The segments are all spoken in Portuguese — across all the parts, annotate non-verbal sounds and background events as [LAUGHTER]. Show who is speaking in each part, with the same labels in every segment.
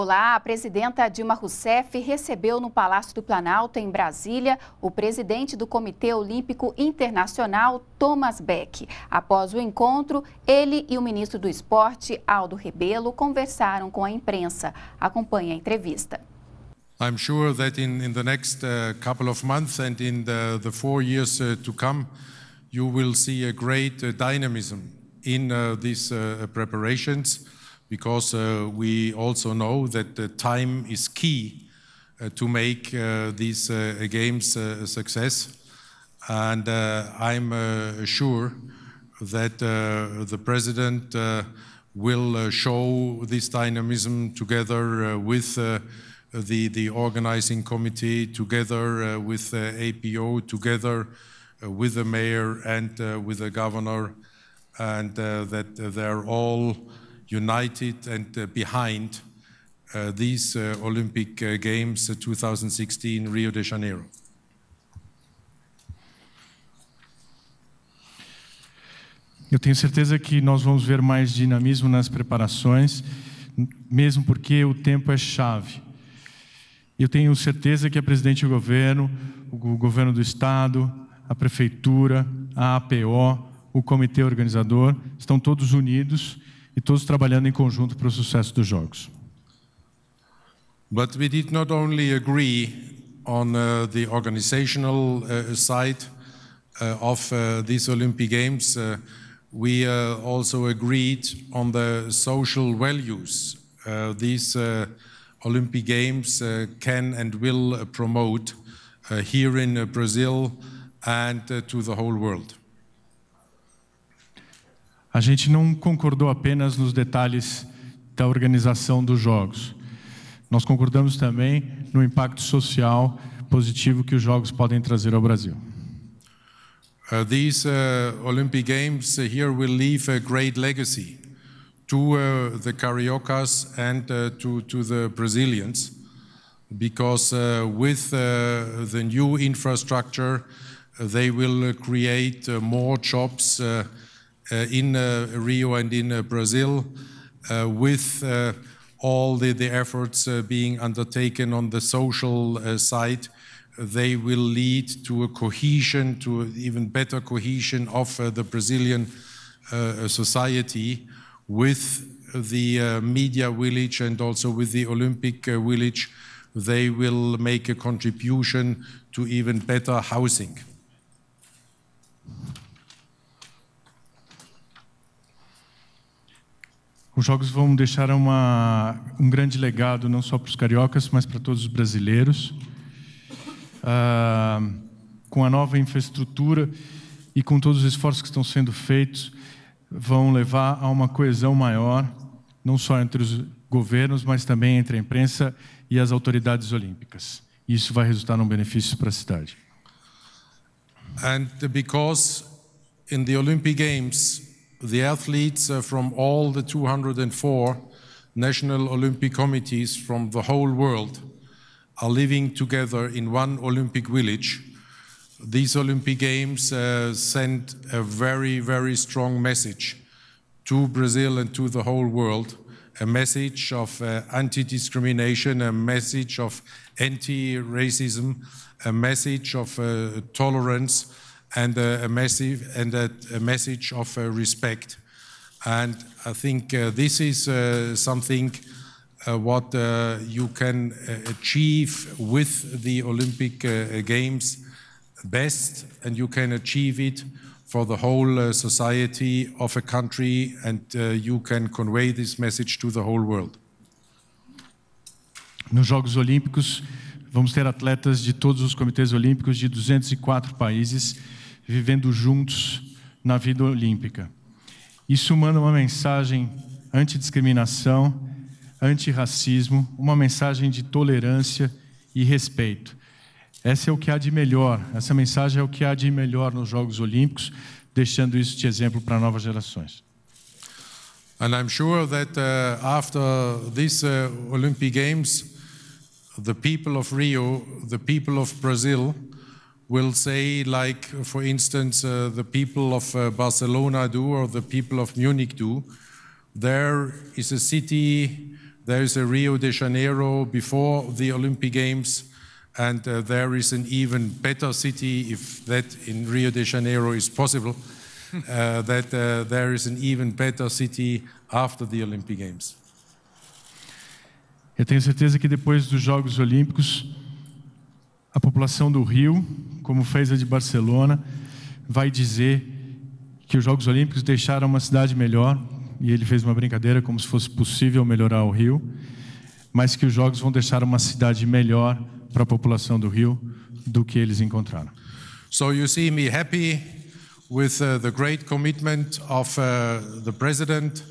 Speaker 1: Olá, a presidenta Dilma Rousseff recebeu no Palácio do Planalto, em Brasília, o presidente do Comitê Olímpico Internacional, Thomas Beck. Após o encontro, ele e o ministro do Esporte, Aldo Rebelo, conversaram com a imprensa. Acompanhe a entrevista.
Speaker 2: I'm sure that in, in the next uh, couple of months and in the, the four years uh, to come, you will see a great uh, dynamism in uh, these uh, preparations. because uh, we also know that the time is key uh, to make uh, these uh, games uh, a success. And uh, I'm sure that the president will show this dynamism together with the, the organizing committee, together with APO, together with the mayor and with the governor, and that they're all united and uh, behind uh, these uh, Olympic Games 2016 Rio de Janeiro.
Speaker 3: Eu tenho certeza que nós vamos ver mais dinamismo nas preparações, mesmo porque o tempo é chave. Eu tenho certeza que a presidente do governo, o governo do estado, a prefeitura, a APO, o comitê organizador estão todos unidos e todos trabalhando em conjunto para o sucesso dos jogos.
Speaker 2: But we did not only agree on uh, the organizational uh, side uh, of uh, these Olympic Games, uh, we uh, also agreed on the social values these Olympic Games can and will promote here in Brazil and to the whole world.
Speaker 3: A gente não concordou apenas nos detalhes da organização dos Jogos. Nós concordamos também no impacto social positivo que os Jogos podem trazer ao Brasil.
Speaker 2: Uh, these uh, Olympic Games uh, here will leave a great legacy to uh, the Cariocas and uh, to, to the Brazilians, because uh, with uh, the new infrastructure, uh, they will uh, create uh, more jobs. Uh, in uh, Rio and in uh, Brazil with all the, the efforts being undertaken on the social side they will lead to a cohesion, to an even better cohesion of uh, the Brazilian uh, society with the uh, media village and also with the Olympic village. They will make a contribution to even better housing.
Speaker 3: Os Jogos vão deixar uma, um grande legado, não só para os cariocas, mas para todos os brasileiros. Ah, com a nova infraestrutura e com todos os esforços que estão sendo feitos, vão levar a uma coesão maior, não só entre os governos, mas também entre a imprensa e as autoridades olímpicas. Isso vai resultar num benefício para a cidade. And because
Speaker 2: in the Olympic Games the athletes uh, from all the 204 national Olympic committees from the whole world are living together in one Olympic village. These Olympic Games uh, send a very, very strong message to Brazil and to the whole world a message of uh, anti discrimination, a message of anti racism, a message of uh, tolerance and a, massive, and a, a message of uh, respect. And I think uh, this is uh, something what you can achieve with the Olympic Games best, and you can achieve it for the whole uh, society of a country, and uh, you can convey this message to the
Speaker 3: whole world. Nos Jogos Olímpicos, vamos ter atletas de todos os comitês olímpicos de 204 países. vivendo juntos na vida olímpica. Isso manda uma mensagem antidiscriminação, antirracismo, uma mensagem de tolerância e respeito. Essa é o que há de melhor, essa mensagem é o que há de melhor nos Jogos Olímpicos, deixando isso de exemplo para novas gerações.
Speaker 2: And I'm sure that uh, after these uh, Olympic Games, the people of Rio, the people of Brazil, will say, like, for instance, uh, the people of uh, Barcelona do or the people of Munich do. There is a city, there is a Rio de Janeiro before the Olympic Games, and uh, there is an even better city, if that in Rio de Janeiro is possible, [LAUGHS] uh, that uh, there is an even better city after the Olympic Games.
Speaker 3: Eu tenho certeza que depois dos Jogos Olímpicos, a população do Rio, como fez a de Barcelona, vai dizer que os Jogos Olímpicos deixaram uma cidade melhor, e ele fez uma brincadeira como se fosse possível melhorar o Rio, mas que os Jogos vão deixar uma cidade melhor para a população do Rio do que eles encontraram.
Speaker 2: So you see me happy with uh, the great commitment of uh, the president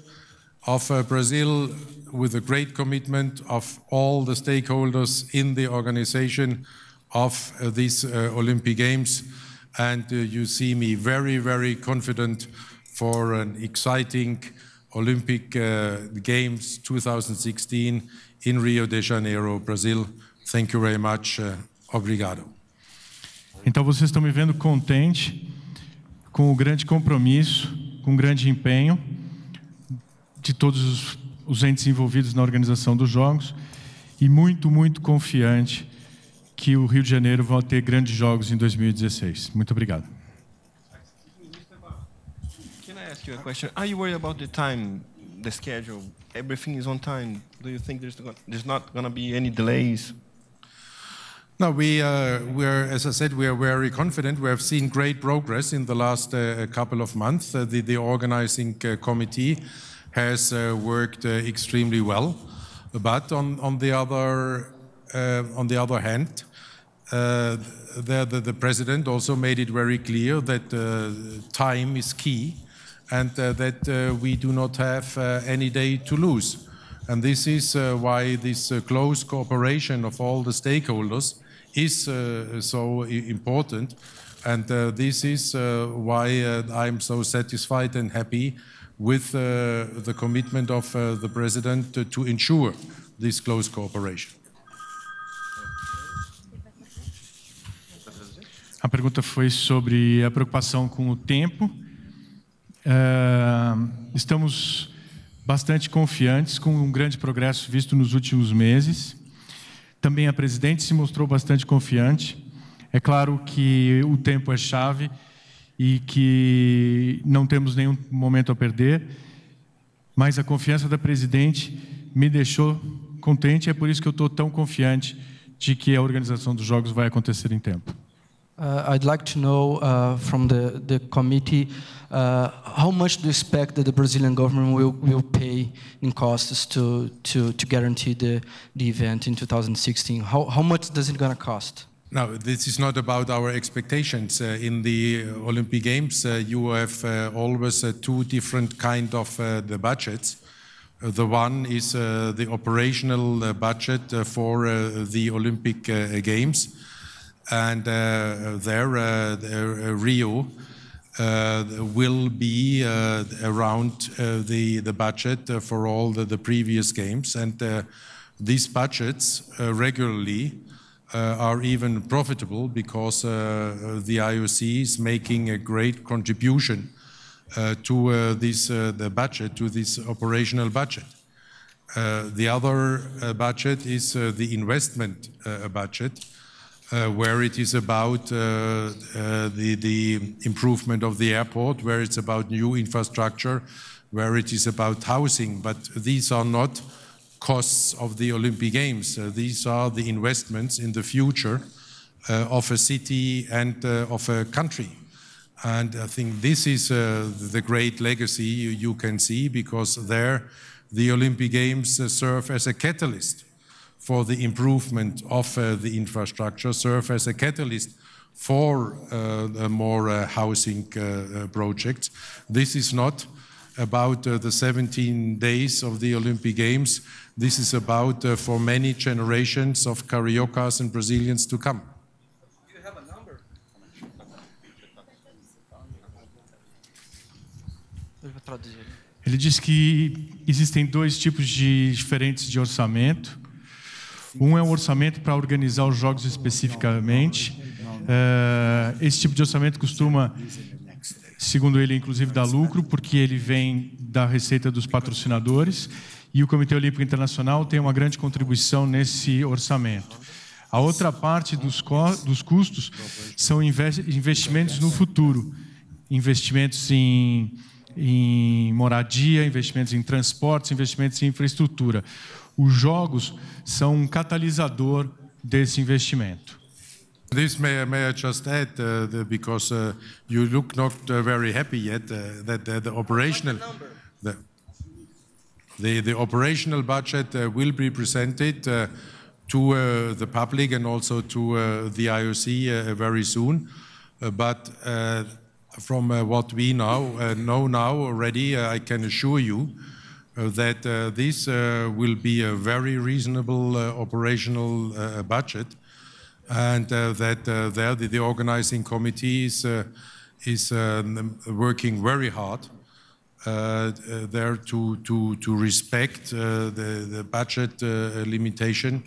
Speaker 2: of uh, Brazil with the great commitment of all the stakeholders in the organization of uh, these uh, Olympic Games. And uh, you see me very, very confident for an exciting Olympic Games 2016 in Rio de Janeiro, Brazil. Thank you very much.
Speaker 3: obrigado. Então vocês estão me vendo contente com o grande compromisso, com o grande empenho de todos os, os entes envolvidos na organização dos jogos e muito, muito confiante que o Rio de Janeiro vai ter grandes jogos em 2016. Muito obrigado.
Speaker 4: Can I ask you a question? Are you worried about the time, the schedule? Everything is on time. Do you think there's, there's not going to be any delays?
Speaker 2: No, we, uh, we are, as I said, we are very confident. We have seen great progress in the last uh, couple of months. Uh, the, the, organizing uh, committee has uh, worked uh, extremely well. But on, on, the, other, on the other hand, uh, the, the, the, president also made it very clear that uh, time is key and uh, that we do not have any day to lose. And this is why this close cooperation of all the stakeholders is so important. And this is why I'm so satisfied and happy with uh, the commitment of uh, the President to, to ensure this close cooperation.
Speaker 3: A pergunta foi sobre a preocupação com o tempo. Uh, estamos bastante confiantes com um grande progresso visto nos últimos meses. Também a presidente se mostrou bastante confiante. É claro que o tempo é chave e que não temos nenhum momento a perder, mas a confiança da presidente me deixou contente, é por isso que eu estou tão confiante de que a organização dos Jogos vai acontecer em tempo.
Speaker 4: Uh, I'd like to know uh, from the, the committee uh, how much do you expect that the Brazilian government will, will pay in costs to, to, to guarantee the, the event in 2016? How, how much does it going to cost?
Speaker 2: Now, this is not about our expectations. Uh, in the Olympic Games, uh, you have uh, always two different kind of the budgets. The one is the operational budget for the Olympic Games, and uh, there, uh, there uh, Rio will be around the the budget for all the, the previous games, and these budgets regularly uh, are even profitable because uh, the IOC is making a great contribution uh, to this the budget to this operational budget. the other budget is the investment budget, uh, where it is about uh, uh, the, the, improvement of the airport, where it's about new infrastructure, where it is about housing. But these are not costs of the Olympic Games. Uh, these are the investments in the future uh, of a city and of a country. And I think this is the great legacy you, you, can see because there the Olympic Games serve as a catalyst for the improvement of uh, the infrastructure, serve as a catalyst for uh, more uh, housing projects. This is not about the 17 days of the Olympic Games. This is about for many generations of Cariocas and Brazilians to come.
Speaker 3: Ele diz que existem dois tipos de diferentes de orçamento. Um é um orçamento para organizar os jogos especificamente. Uh, esse tipo de orçamento costuma, segundo ele, inclusive, dar lucro, porque ele vem da receita dos patrocinadores. E o Comitê Olímpico Internacional tem uma grande contribuição nesse orçamento. A outra parte dos, dos custos são investimentos no futuro, investimentos em, em moradia, investimentos em transportes, investimentos em infraestrutura. os jogos são um catalisador desse investimento.
Speaker 2: This may, may I just add, uh, the, because uh, you look not uh, very happy yet, uh, that uh, the operational... The, the, the operational budget uh, will be presented uh, to uh, the public and also to uh, the IOC uh, very soon. Uh, but uh, from uh, what we now know now already, I can assure you uh, that uh, this uh, will be a very reasonable operational budget and that there the, the organizing committee is, is um, working very hard uh, there to, to, to respect uh, the, the budget uh, limitation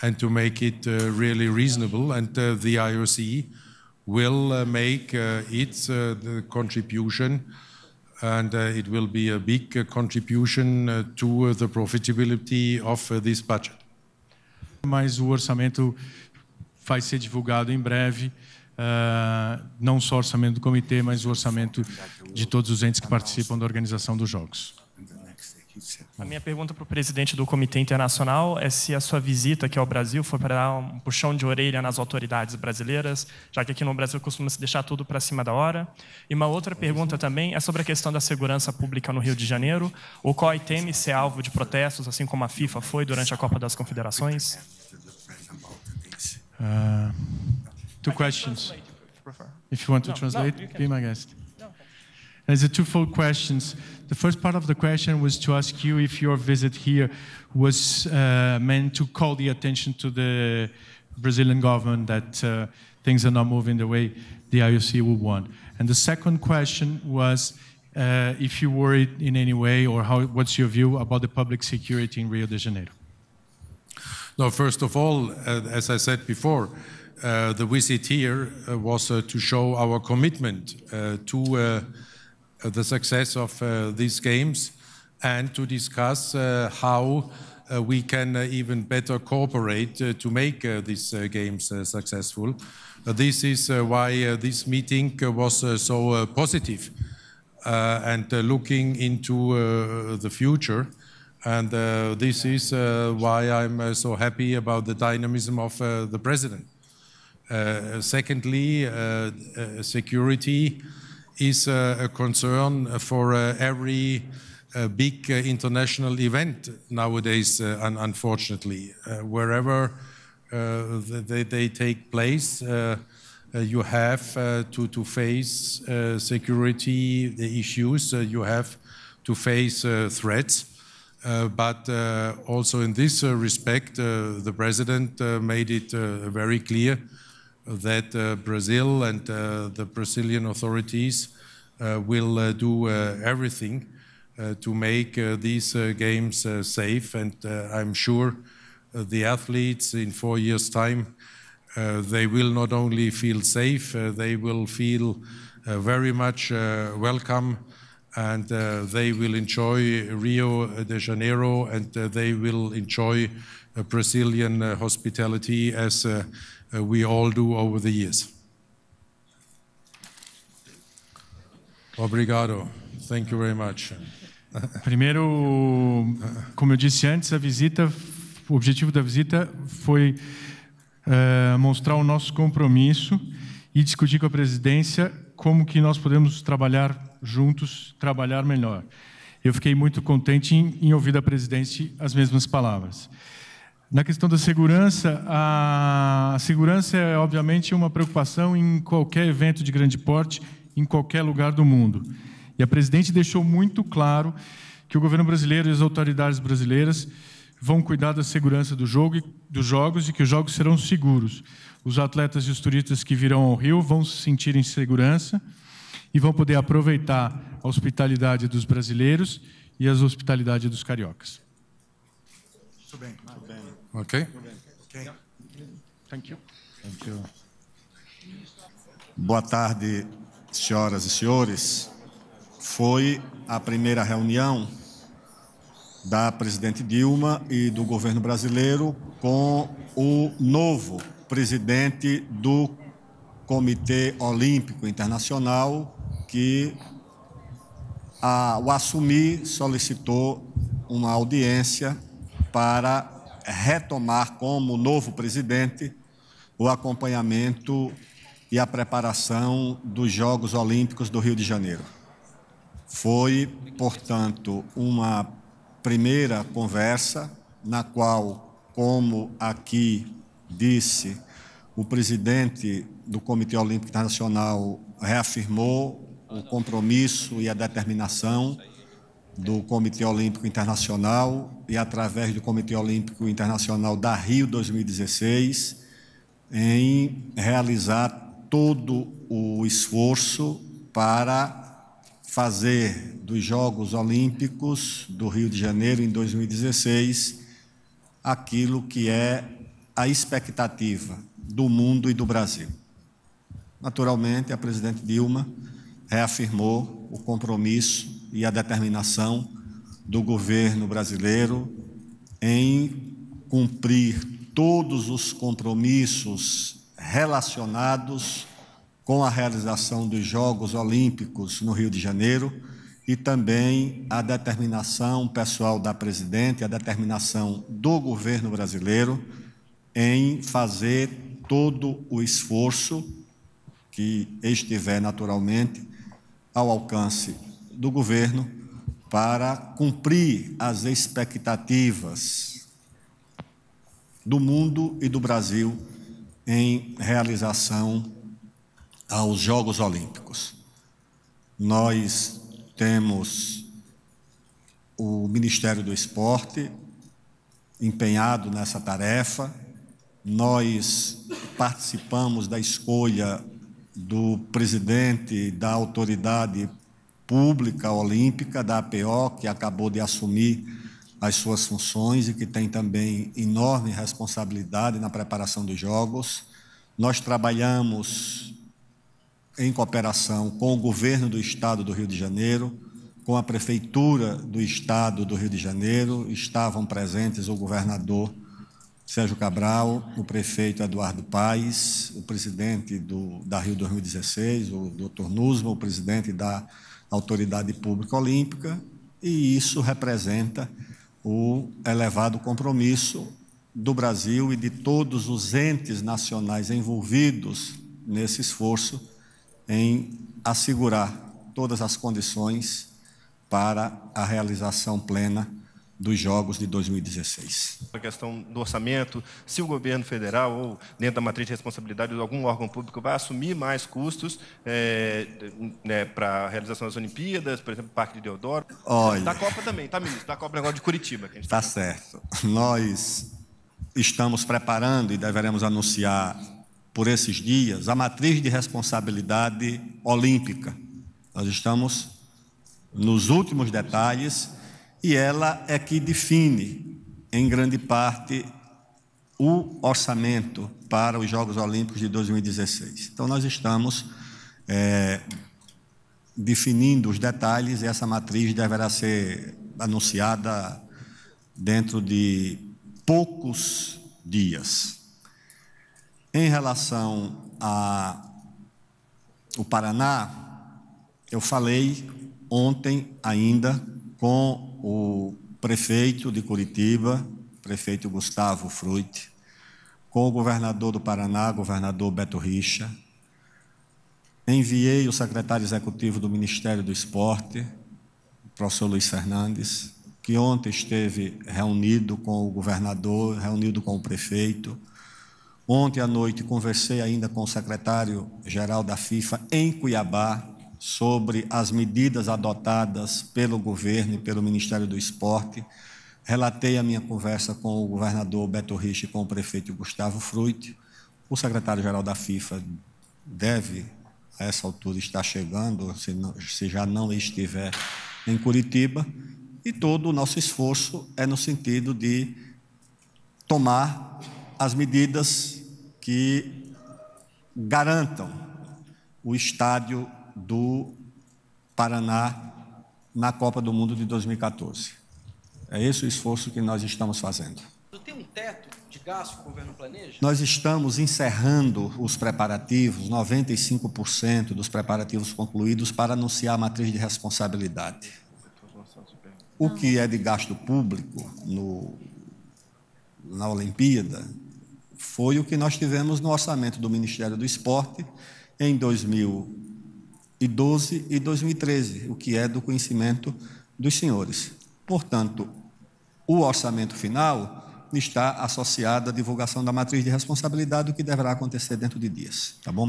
Speaker 2: and to make it really reasonable. And the IOC will make its contribution and uh, it will be a big uh, contribution uh, to the profitability of this budget.
Speaker 3: Mas o orçamento vai ser divulgado em breve, não só o orçamento do comitê, mas o orçamento de todos os entes que participam da organização dos Jogos.
Speaker 1: A minha pergunta para o presidente
Speaker 3: do Comitê Internacional é se a sua visita aqui ao Brasil foi para dar um puxão de orelha nas autoridades brasileiras, já que aqui no Brasil costuma se deixar tudo para cima da hora. E uma outra pergunta é. também é sobre a questão da segurança pública no Rio de Janeiro. O COI teme ser alvo de protestos, assim como a FIFA foi durante a Copa das Confederações? Uh, two questions. If you want to translate, be my guest. As a twofold questions. The first part of the question was to ask you if your visit here was uh, meant to call the attention to the Brazilian government that uh, things are not moving the way the IOC would want. And the second question was uh, if you worried in any way or how, what's your view about the public security in Rio de Janeiro?
Speaker 2: No, first of all, uh, as I said before, uh, the visit here uh, was to show our commitment to uh, the success of uh, these games and to discuss uh, how we can even better cooperate to make these games successful. this is why this meeting was so positive and looking into the future. And uh, this is uh, why I'm uh, so happy about the dynamism of the president. secondly, security is a concern for uh, every uh, big uh, international event nowadays, unfortunately. wherever they, they, take place, you have to, to face security issues, you have to face threats. Uh, but uh, also in this uh, respect, the president made it very clear that uh, Brazil and uh, the Brazilian authorities uh, will do everything to make these games safe. And I'm sure the athletes in four years' time, they will not only feel safe, they will feel very much welcome and uh, they will enjoy Rio de Janeiro and uh, they will enjoy uh, Brazilian hospitality as uh, we all do over the years. Obrigado.
Speaker 3: Thank you very much. [LAUGHS] Primeiro, como eu disse antes, a visita, o objetivo da visita foi uh, mostrar o nosso compromisso e discutir com a presidência como que nós podemos trabalhar juntos, trabalhar melhor. Eu fiquei muito contente em, em ouvir da Presidência as mesmas palavras. Na questão da segurança, a segurança é obviamente uma preocupação em qualquer evento de grande porte, em qualquer lugar do mundo. E a presidente deixou muito claro que o governo brasileiro e as autoridades brasileiras vão cuidar da segurança do jogo e dos jogos e que os jogos serão seguros. Os atletas e os turistas que virão ao Rio vão se sentir em segurança e vão poder aproveitar a hospitalidade dos brasileiros e a hospitalidade dos cariocas. Muito bem, muito bem. Ok? okay. Thank you. Thank you.
Speaker 4: Boa tarde, senhoras e senhores. Foi a primeira reunião da presidente Dilma e do governo brasileiro com o novo presidente do Comitê Olímpico Internacional, que, ao assumir, solicitou uma audiência para retomar como novo presidente o acompanhamento e a preparação dos Jogos Olímpicos do Rio de Janeiro. Foi, portanto, uma primeira conversa na qual, como aqui disse, o presidente do Comitê Olímpico Internacional reafirmou o compromisso e a determinação do Comitê Olímpico Internacional e através do Comitê Olímpico Internacional da Rio 2016 em realizar todo o esforço para fazer dos Jogos Olímpicos do Rio de Janeiro em 2016 aquilo que é a expectativa do mundo e do Brasil. Naturalmente, a presidente Dilma reafirmou o compromisso e a determinação do governo brasileiro em cumprir todos os compromissos relacionados com a realização dos Jogos Olímpicos no Rio de Janeiro e também a determinação pessoal da presidente, a determinação do governo brasileiro em fazer todo o esforço que estiver naturalmente ao alcance do governo para cumprir as expectativas do mundo e do Brasil em realização aos Jogos Olímpicos. Nós temos o Ministério do Esporte empenhado nessa tarefa, nós participamos da escolha do presidente da autoridade pública olímpica da APO, que acabou de assumir as suas funções e que tem também enorme responsabilidade na preparação dos Jogos. Nós trabalhamos em cooperação com o governo do estado do Rio de Janeiro, com a prefeitura do estado do Rio de Janeiro, estavam presentes o governador Sérgio Cabral, o prefeito Eduardo Paes, o presidente do, da Rio 2016, o doutor Nusma, o presidente da autoridade pública olímpica, e isso representa o elevado compromisso do Brasil e de todos os entes nacionais envolvidos nesse esforço em assegurar todas as condições para a realização plena dos Jogos de 2016. A questão do orçamento, se o governo federal ou dentro da matriz de responsabilidade de algum órgão público vai assumir mais custos é, né, para a realização das Olimpíadas, por exemplo, Parque de Deodoro. Olha, da Copa também, tá, ministro? Da Copa agora é de Curitiba. Que tá, tá certo. Nós estamos preparando e deveremos anunciar por esses dias a matriz de responsabilidade olímpica. Nós estamos nos últimos detalhes e ela é que define, em grande parte, o orçamento para os Jogos Olímpicos de 2016. Então, nós estamos é, definindo os detalhes e essa matriz deverá ser anunciada dentro de poucos dias. Em relação ao Paraná, eu falei ontem ainda com o prefeito de Curitiba, prefeito Gustavo Fruit, com o governador do Paraná, governador Beto Richa. Enviei o secretário executivo do Ministério do Esporte, o professor Luiz Fernandes, que ontem esteve reunido com o governador, reunido com o prefeito. Ontem à noite conversei ainda com o secretário-geral da FIFA em Cuiabá, sobre as medidas adotadas pelo governo e pelo Ministério do Esporte. Relatei a minha conversa com o governador Beto Rich e com o prefeito Gustavo Fruit. O secretário-geral da FIFA deve, a essa altura, estar chegando, se, não, se já não estiver em Curitiba. E todo o nosso esforço é no sentido de tomar as medidas que garantam o estádio do Paraná na Copa do Mundo de 2014. É esse o esforço que nós estamos fazendo. Tem um teto de gasto que o governo planeja? Nós estamos encerrando os preparativos, 95% dos preparativos concluídos, para anunciar a matriz de responsabilidade. O que é de gasto público no, na Olimpíada foi o que nós tivemos no orçamento do Ministério do Esporte em 2000 2012 e 2013, o que é do conhecimento dos senhores. Portanto, o orçamento final está associado à divulgação da matriz de responsabilidade, o que deverá acontecer dentro de dias. Tá bom?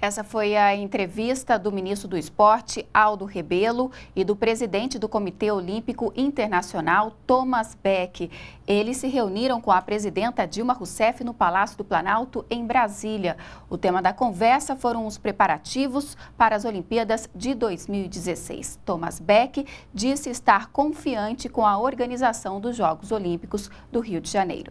Speaker 1: Essa foi a entrevista do ministro do Esporte, Aldo Rebelo, e do presidente do Comitê Olímpico Internacional, Thomas Beck. Eles se reuniram com a presidenta Dilma Rousseff no Palácio do Planalto, em Brasília. O tema da conversa foram os preparativos para as Olimpíadas de 2016. Thomas Beck disse estar confiante com a organização dos Jogos Olímpicos do Rio de Janeiro.